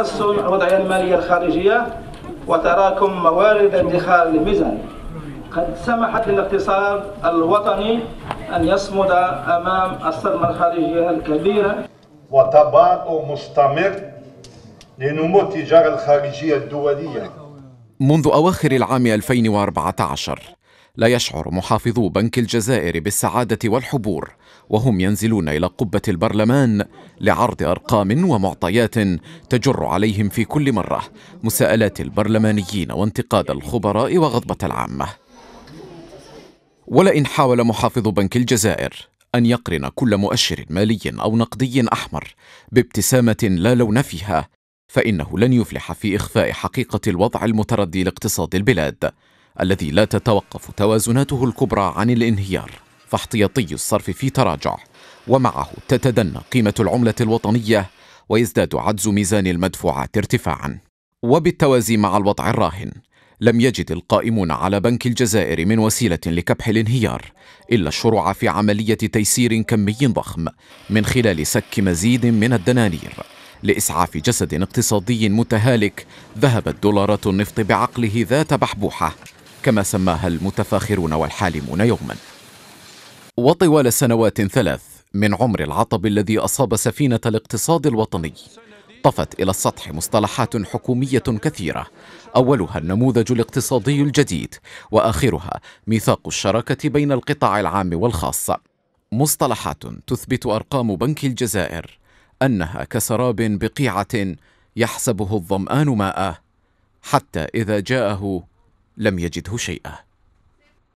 تحسن وضعية المالية الخارجية وتراكم موارد ادخار الميزان قد سمحت للاقتصاد الوطني أن يصمد أمام الصدمة الخارجية الكبيرة وتباطؤ مستمر لنمو التجارة الخارجية الدولية منذ أواخر العام 2014 لا يشعر محافظو بنك الجزائر بالسعادة والحبور وهم ينزلون إلى قبة البرلمان لعرض أرقام ومعطيات تجر عليهم في كل مرة مساءلات البرلمانيين وانتقاد الخبراء وغضبة العامة ولئن حاول محافظ بنك الجزائر أن يقرن كل مؤشر مالي أو نقدي أحمر بابتسامة لا لون فيها فإنه لن يفلح في إخفاء حقيقة الوضع المتردي لاقتصاد البلاد الذي لا تتوقف توازناته الكبرى عن الانهيار فاحتياطي الصرف في تراجع ومعه تتدنى قيمة العملة الوطنية ويزداد عجز ميزان المدفوعات ارتفاعا وبالتوازي مع الوضع الراهن لم يجد القائمون على بنك الجزائر من وسيلة لكبح الانهيار إلا الشروع في عملية تيسير كمي ضخم من خلال سك مزيد من الدنانير لإسعاف جسد اقتصادي متهالك ذهبت دولارات النفط بعقله ذات بحبوحة كما سماها المتفاخرون والحالمون يوما وطوال سنوات ثلاث من عمر العطب الذي أصاب سفينة الاقتصاد الوطني طفت إلى السطح مصطلحات حكومية كثيرة أولها النموذج الاقتصادي الجديد وآخرها ميثاق الشراكة بين القطاع العام والخاص مصطلحات تثبت أرقام بنك الجزائر أنها كسراب بقيعة يحسبه الظمآن ماءه حتى إذا جاءه لم يجده شيئا